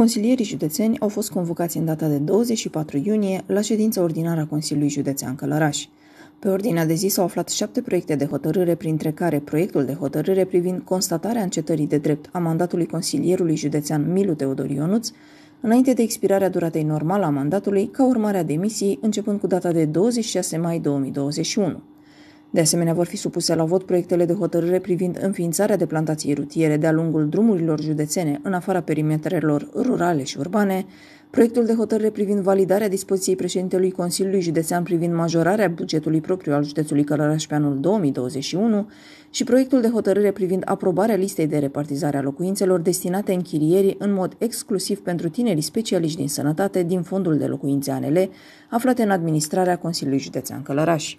Consilierii județeni au fost convocați în data de 24 iunie la ședința ordinară a Consiliului Județean Călăraș. Pe ordinea de zi s-au aflat șapte proiecte de hotărâre, printre care proiectul de hotărâre privind constatarea încetării de drept a mandatului consilierului județean Milu Teodor Ionuț, înainte de expirarea duratei normală a mandatului, ca urmare a demisiei, începând cu data de 26 mai 2021. De asemenea, vor fi supuse la vot proiectele de hotărâre privind înființarea de plantații rutiere de-a lungul drumurilor județene, în afara perimetrelor rurale și urbane, proiectul de hotărâre privind validarea dispoziției președintelui Consiliului Județean privind majorarea bugetului propriu al județului Călăraș pe anul 2021 și proiectul de hotărâre privind aprobarea listei de repartizare a locuințelor destinate închirierii în mod exclusiv pentru tinerii specialiști din sănătate din fondul de locuințe ANL, aflate în administrarea Consiliului Județean Călăraș.